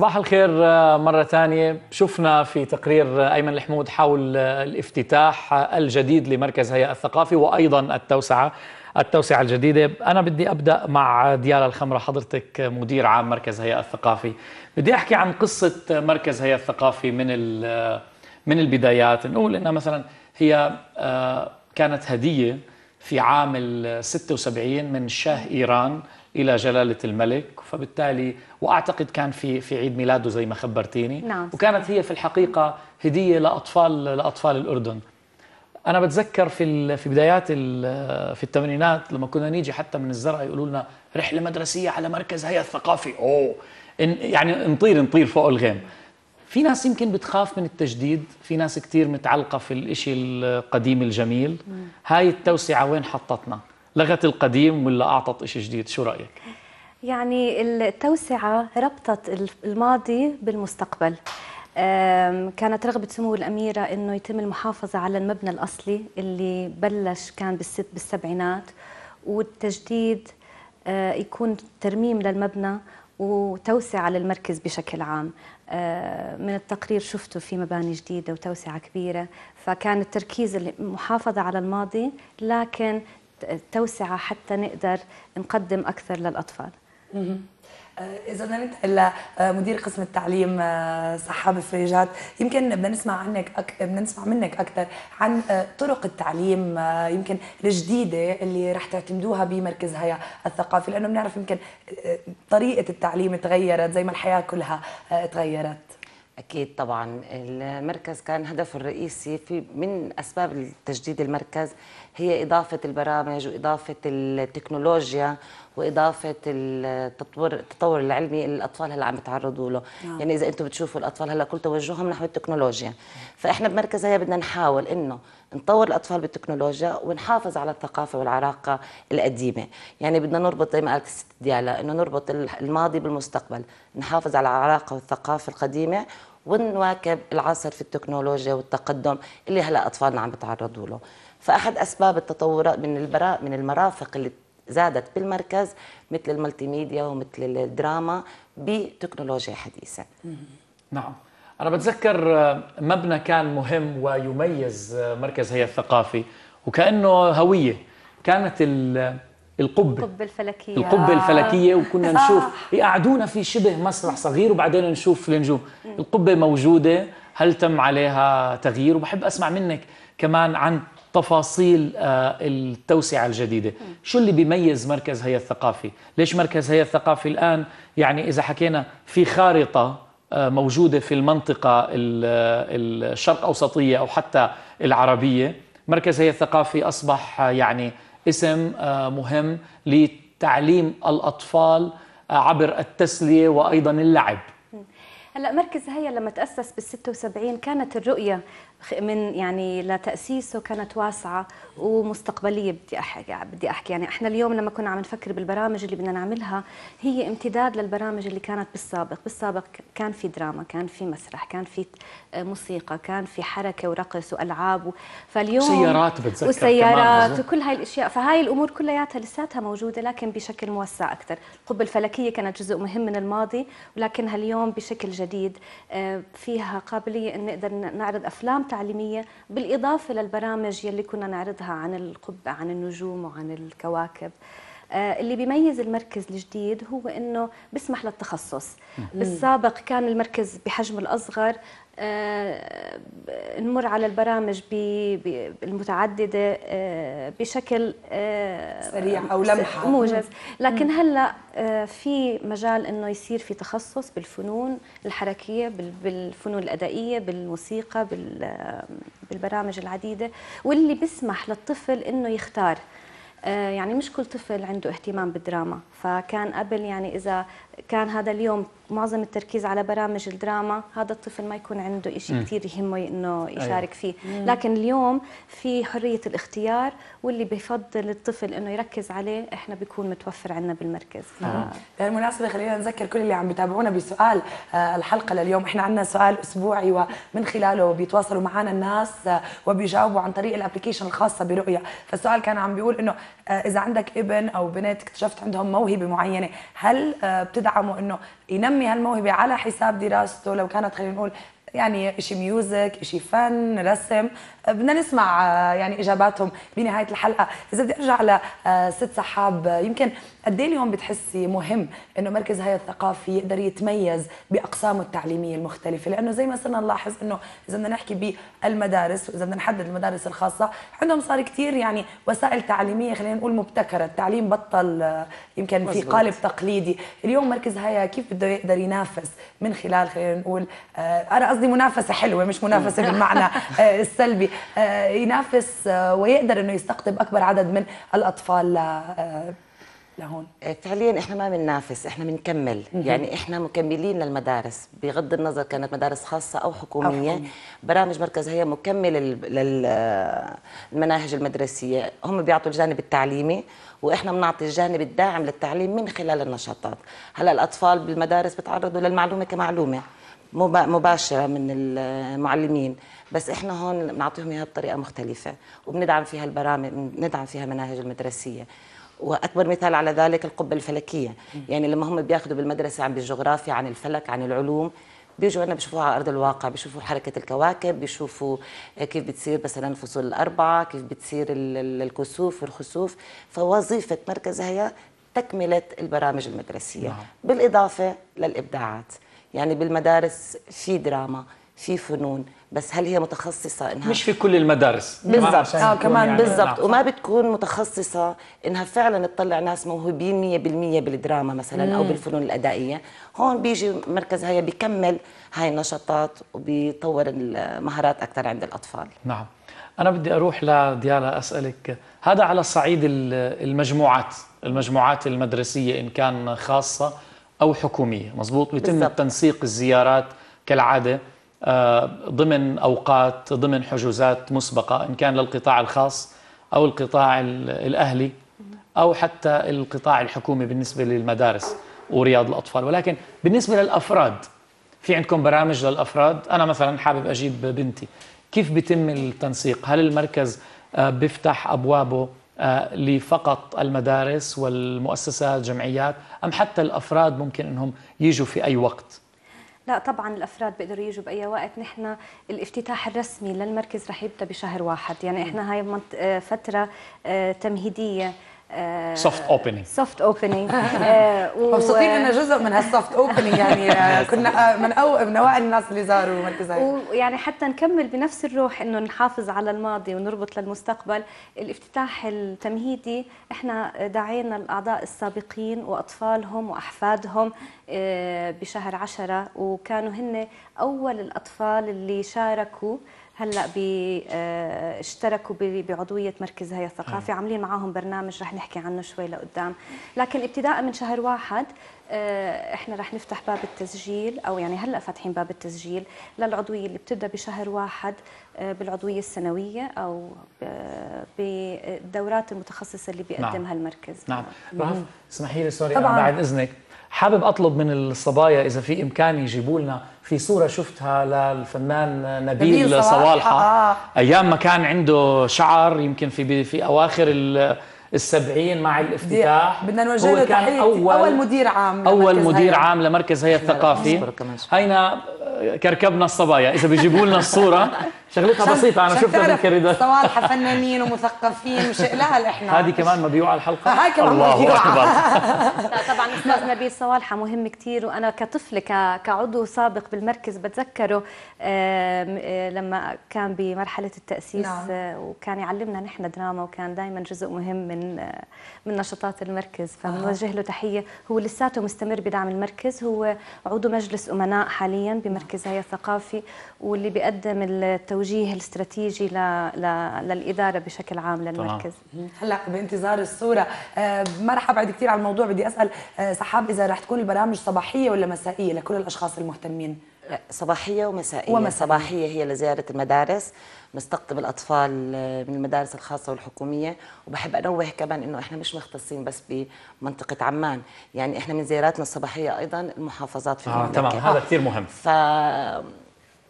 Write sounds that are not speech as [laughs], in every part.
صباح الخير آه، مرة ثانية شفنا في تقرير آه، أيمن الحمود حول آه، الافتتاح الجديد لمركز هيئة الثقافي وأيضا التوسعة التوسعة الجديدة أنا بدي أبدأ مع ديالا الخمرة حضرتك مدير عام مركز هيئة الثقافي بدي أحكي عن قصة مركز هيئة الثقافي من من البدايات نقول إنها مثلا هي كانت هدية في عام الـ 76 من شاه إيران الى جلاله الملك فبالتالي واعتقد كان في في عيد ميلاده زي ما خبرتيني نعم. وكانت هي في الحقيقه هديه لاطفال لاطفال الاردن انا بتذكر في في بدايات في الثمانينات لما كنا نيجي حتى من الزرع يقولوا لنا رحله مدرسيه على مركز هيئه الثقافي اوه يعني نطير نطير فوق الغيم في ناس يمكن بتخاف من التجديد في ناس كتير متعلقة في الإشي القديم الجميل هاي التوسعة وين حطتنا لغت القديم ولا اعطت شيء جديد شو رايك يعني التوسعه ربطت الماضي بالمستقبل كانت رغبة سمو الأميرة أنه يتم المحافظة على المبنى الأصلي اللي بلش كان بالست بالسبعينات والتجديد آه، يكون ترميم للمبنى وتوسعة للمركز بشكل عام آه، من التقرير شفته في مباني جديدة وتوسعة كبيرة فكان التركيز المحافظة على الماضي لكن توسعه حتى نقدر نقدم اكثر للاطفال آه، إذا بدنا ننتقل آه، لمدير قسم التعليم آه، صحة بفريجات يمكن بدنا نسمع عنك أك... بدنا نسمع منك أكثر عن طرق التعليم يمكن الجديدة اللي رح تعتمدوها بمركز هيا الثقافي لأنه بنعرف يمكن طريقة التعليم تغيرت زي ما الحياة كلها تغيرت أكيد طبعا المركز كان هدفه الرئيسي في من أسباب تجديد المركز هي إضافة البرامج وإضافة التكنولوجيا وإضافة التطور التطور العلمي اللي الأطفال هلا عم يتعرضوا له نعم. يعني إذا أنتم بتشوفوا الأطفال هلا كل توجههم نحو التكنولوجيا فإحنا بمركز هيا بدنا نحاول إنه نطور الأطفال بالتكنولوجيا ونحافظ على الثقافة والعراقة القديمة يعني بدنا نربط زي ما قالت الست ديالا إنه نربط الماضي بالمستقبل نحافظ على العراقة والثقافة القديمة ونواكب العصر في التكنولوجيا والتقدم اللي هلا اطفالنا عم بتعرضوا له فاحد اسباب التطورات من البراء من المرافق اللي زادت بالمركز مثل الملتي ميديا ومثل الدراما بتكنولوجيا حديثه نعم انا بتذكر آه، مبنى كان مهم ويميز آه، مركز هي الثقافي وكانه هويه كانت ال القبه القبه الفلكيه القبه الفلكيه وكنا آه. نشوف يقعدونا في شبه مسرح صغير وبعدين نشوف النجوم القبه موجوده هل تم عليها تغيير وبحب اسمع منك كمان عن تفاصيل آه، التوسعة الجديدة شو اللي بيميز مركز هيا الثقافي ليش مركز هيا الثقافي الآن يعني إذا حكينا في خارطة آه، موجودة في المنطقة الشرق أوسطية أو حتى العربية مركز هيا الثقافي أصبح يعني اسم آه، مهم لتعليم الأطفال آه، عبر التسلية وأيضا اللعب هلا مركز هيا لما تأسس بال 76 كانت الرؤية من يعني لتاسيسه كانت واسعه ومستقبليه بدي احكي بدي احكي يعني احنا اليوم لما كنا عم نفكر بالبرامج اللي بدنا نعملها هي امتداد للبرامج اللي كانت بالسابق بالسابق كان في دراما كان في مسرح كان في آه، موسيقى كان في حركه ورقص والعاب فاليوم سيارات بتذكر وسيارات وكل هاي الاشياء فهاي الامور كلياتها لساتها موجوده لكن بشكل موسع اكثر القبه الفلكيه كانت جزء مهم من الماضي ولكنها اليوم بشكل جديد آه، فيها قابليه ان نقدر نعرض افلام تعليميه بالاضافه للبرامج يلي كنا نعرضها عن القبه عن النجوم وعن الكواكب آه، اللي بيميز المركز الجديد هو انه بيسمح للتخصص بالسابق كان المركز بحجمه الاصغر آه، نمر على البرامج المتعددة آه، بشكل سريع أو لمحة موجز لكن هلأ في مجال أنه يصير في تخصص بالفنون الحركية بالفنون الأدائية بالموسيقى بالبرامج العديدة واللي بيسمح للطفل أنه يختار آه، يعني مش كل طفل عنده اهتمام بالدراما فكان قبل يعني إذا كان هذا اليوم معظم التركيز على برامج الدراما هذا الطفل ما يكون عنده شيء كثير يهمه انه أيوه. يشارك فيه لكن اليوم في حريه الاختيار واللي بفضل الطفل انه يركز عليه احنا بيكون متوفر عندنا بالمركز ف... بالمناسبه خلينا نذكر كل اللي عم بتابعونا بسؤال آه، الحلقه لليوم احنا عندنا سؤال اسبوعي ومن خلاله بيتواصلوا معنا الناس آه، وبيجاوبوا عن طريق الابلكيشن الخاصه برؤيا فالسؤال كان عم بيقول انه آه، اذا عندك ابن او بنت اكتشفت عندهم موهبه معينه هل بتدعمه انه ينمي ينمي هالموهبه على حساب دراسته لو كانت خلينا نقول يعني شيء ميوزك شيء فن رسم بدنا نسمع آه، يعني اجاباتهم بنهايه الحلقه اذا بدي ارجع آه، ست سحاب آه، يمكن قد ايه اليوم بتحسي مهم انه مركز هاي الثقافي يقدر يتميز باقسامه التعليميه المختلفه لانه زي ما صرنا نلاحظ انه اذا بدنا نحكي بالمدارس واذا بدنا نحدد المدارس الخاصه عندهم صار كثير يعني وسائل تعليميه خلينا نقول مبتكره التعليم بطل يمكن في قالب تقليدي اليوم مركز هاي كيف بده يقدر ينافس من خلال خلينا نقول انا قصدي منافسه حلوه مش منافسه بالمعنى [laughs] آه، السلبي آه، ينافس آه، ويقدر انه يستقطب اكبر عدد من الاطفال لهون فعليا احنا ما بننافس احنا بنكمل يعني احنا مكملين للمدارس بغض النظر كانت مدارس خاصه او حكوميه أو برامج مركز هي مكمل للمناهج المدرسيه هم بيعطوا الجانب التعليمي واحنا بنعطي الجانب الداعم للتعليم من خلال النشاطات هلا الاطفال بالمدارس بتعرضوا للمعلومه كمعلومه مباشره من المعلمين بس احنا هون بنعطيهم اياها بطريقه مختلفه وبندعم فيها البرامج بندعم فيها المناهج المدرسيه واكبر مثال على ذلك القبه الفلكيه يعني لما هم بياخذوا بالمدرسه عن الجغرافيا عن الفلك عن العلوم بيجوا عندنا بيشوفوها على ارض الواقع بيشوفوا حركه الكواكب بيشوفوا كيف بتصير مثلا الفصول الاربعه كيف بتصير الكسوف والخسوف فوظيفه مركز هي تكمله البرامج المدرسيه نعم. بالاضافه للابداعات يعني بالمدارس في دراما في فنون بس هل هي متخصصه انها مش في كل المدارس بالضبط اه كمان يعني بالضبط وما بتكون متخصصه انها فعلا تطلع ناس موهوبين 100% بالدراما مثلا مم. او بالفنون الادائيه هون بيجي مركز هيا بيكمل هاي النشاطات وبيطور المهارات اكثر عند الاطفال نعم انا بدي اروح لديالا اسالك هذا على صعيد المجموعات المجموعات المدرسيه ان كان خاصه أو حكومية مزبوط يتم بالزبط. تنسيق الزيارات كالعادة آه، ضمن أوقات ضمن حجوزات مسبقة إن كان للقطاع الخاص أو القطاع الأهلي أو حتى القطاع الحكومي بالنسبة للمدارس ورياض الأطفال ولكن بالنسبة للأفراد في عندكم برامج للأفراد أنا مثلا حابب أجيب بنتي كيف بيتم التنسيق هل المركز آه، بيفتح أبوابه آه، لفقط المدارس والمؤسسات الجمعيات أم حتى الأفراد ممكن أنهم يجوا في أي وقت؟ لا طبعا الافراد بيقدروا يجوا باي وقت نحن الافتتاح الرسمي للمركز رح يبدا بشهر واحد يعني احنا هاي آه، فتره آه، تمهيديه سوفت اوبننج سوفت اوبننج مبسوطين انه جزء من هالسوفت اوبننج يعني آه، [laughs] كنا آه، من أو من اوائل الناس اللي زاروا مركز ويعني حتى نكمل بنفس الروح انه نحافظ على الماضي ونربط للمستقبل الافتتاح التمهيدي احنا دعينا الاعضاء السابقين واطفالهم واحفادهم آه، بشهر عشرة وكانوا هن اول الاطفال اللي شاركوا هلا آه، اشتركوا بعضويه مركز هيا الثقافي آه. عاملين معاهم برنامج رح نحكي عنه شوي لقدام لكن ابتداء من شهر واحد آه، احنا رح نفتح باب التسجيل او يعني هلا فاتحين باب التسجيل للعضويه اللي بتبدا بشهر واحد بالعضويه السنويه او بالدورات المتخصصه اللي بيقدمها نعم. المركز نعم رهف اسمحي لي سوري طبعا. بعد اذنك حابب اطلب من الصبايا اذا في امكان يجيبوا لنا في صوره شفتها للفنان نبيل, نبيل صوالحه آه،, آه. ايام ما كان عنده شعر يمكن في في اواخر السبعين مع الافتتاح بدنا نوجه له كان اول اول مدير عام اول مدير هاي. عام لمركز هي الثقافي هينا كركبنا الصبايا اذا بيجيبوا لنا الصوره شغلتها بسيطه انا شفتها بالكريدور صوالحه فنانين ومثقفين مش لها احنا هذه كمان مبيوعه الحلقه هاي كمان الله مبيوعة. اكبر طبعا استاذ نبيل صوالحه مهم كثير وانا كطفل كعضو سابق بالمركز بتذكره آه، لما كان بمرحله التاسيس نعم. آه، وكان يعلمنا نحن دراما وكان دائما جزء مهم من آه، من نشاطات المركز فبنوجه له تحيه هو لساته مستمر بدعم المركز هو عضو مجلس امناء حاليا بمركز المركز هي الثقافي واللي بيقدم التوجيه الاستراتيجي ل... ل... للإدارة بشكل عام للمركز هلا بانتظار الصورة آه، ما راح أبعد كثير عن الموضوع بدي أسأل آه، سحاب إذا رح تكون البرامج صباحية ولا مسائية لكل الأشخاص المهتمين صباحية ومسائية ومسائية صباحية هي لزيارة المدارس نستقطب الأطفال آه، من المدارس الخاصة والحكومية وبحب أنوه كمان أنه إحنا مش مختصين بس بمنطقة عمان يعني إحنا من زياراتنا الصباحية أيضا المحافظات في آه المملكة تمام هذا آه، كثير مهم ف...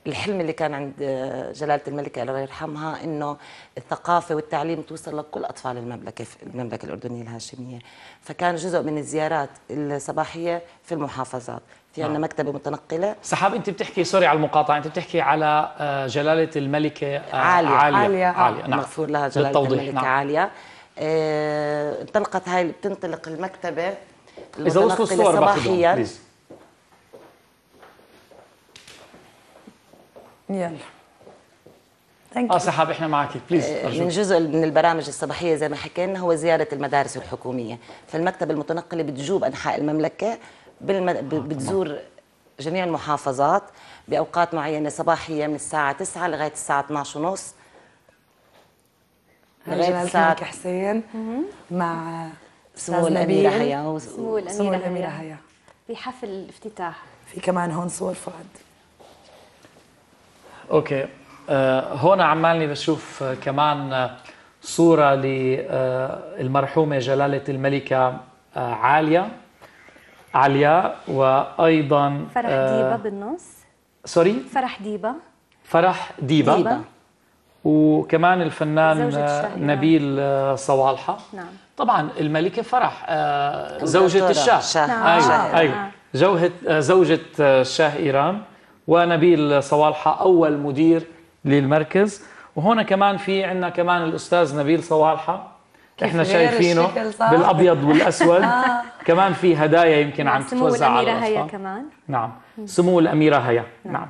الحلم اللي كان عند آه، جلالة الملكة الله يرحمها إنه الثقافة والتعليم توصل لكل أطفال المملكة المملكة الأردنية الهاشمية فكان جزء من الزيارات الصباحية في المحافظات في عندنا آه. مكتبه متنقله سحاب انت بتحكي سوري على المقاطعه انت بتحكي على آه، جلاله الملكه آه، عاليه عاليه, عالية, عالية. نعم. مغفور لها جلاله للتوضيح. الملكه نعم. عاليه انطلقت هاي بتنطلق المكتبه اذا وصلوا الصور صباحيا يلا اه سحاب احنا معك بليز أرجوك. من جزء من البرامج الصباحيه زي ما حكينا هو زياره المدارس الحكوميه فالمكتبه المتنقله بتجوب انحاء المملكه بالمد... آه، بتزور جميع المحافظات باوقات معينه صباحيه من الساعه 9 لغايه الساعه 12 ونص لغايه الساعه حسين مع سمو الاميره هيا سمو الاميره هيا في حفل الافتتاح في كمان هون صور فؤاد اوكي آه هون عمالي بشوف آه، كمان آه، صوره للمرحومه جلاله الملكه عاليه علياء وايضا فرح آه، ديبا بالنص سوري فرح ديبا فرح ديبا, ديبا. وكمان الفنان آه، نبيل آه، صوالحة نعم. طبعا الملكة فرح زوجة الشاه نعم. أيوة. أيوة. نعم. زوجة زوجة الشاه إيران ونبيل صوالحة أول مدير للمركز وهنا كمان في عندنا كمان الأستاذ نبيل صوالحة احنا شايفينه بالابيض والاسود [laughs] آه. كمان في هدايا يمكن عم تتوزع على الاميره هيا كمان نعم سمو الاميره هيا نعم, نعم.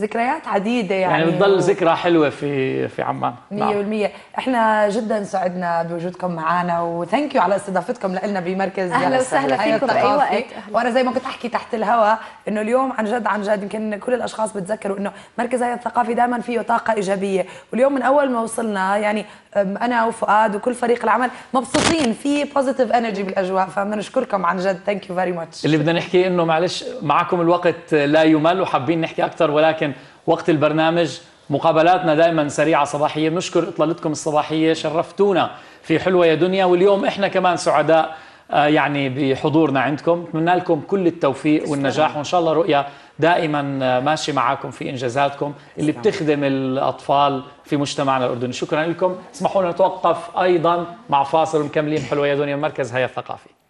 ذكريات عديدة يعني يعني بتضل و... ذكرى حلوة في في عمان 100% نعم. احنا جدا سعدنا بوجودكم معنا وثانك يو على استضافتكم لنا بمركز اهلا وسهلا فيكم باي أيوة، وقت أيوة، وانا زي ما كنت احكي تحت الهواء انه اليوم عن جد عن جد يمكن كل الاشخاص بتذكروا انه مركز هيا الثقافي دائما فيه طاقة ايجابية واليوم من اول ما وصلنا يعني انا وفؤاد وكل فريق العمل مبسوطين في بوزيتيف انرجي بالاجواء فبدنا نشكركم عن جد ثانك يو فيري ماتش اللي بدنا نحكي انه معلش معكم الوقت لا يمل وحابين نحكي اكثر ولكن وقت البرنامج مقابلاتنا دائما سريعه صباحيه بنشكر اطلالتكم الصباحيه شرفتونا في حلوه يا دنيا واليوم احنا كمان سعداء آه، يعني بحضورنا عندكم بتمنى لكم كل التوفيق والنجاح وان شاء الله رؤيا دائما آه، ماشي معاكم في انجازاتكم اللي بتخدم الاطفال في مجتمعنا الاردني شكرا لكم اسمحوا لنا نتوقف ايضا مع فاصل ومكملين حلوه يا دنيا مركز هيا الثقافي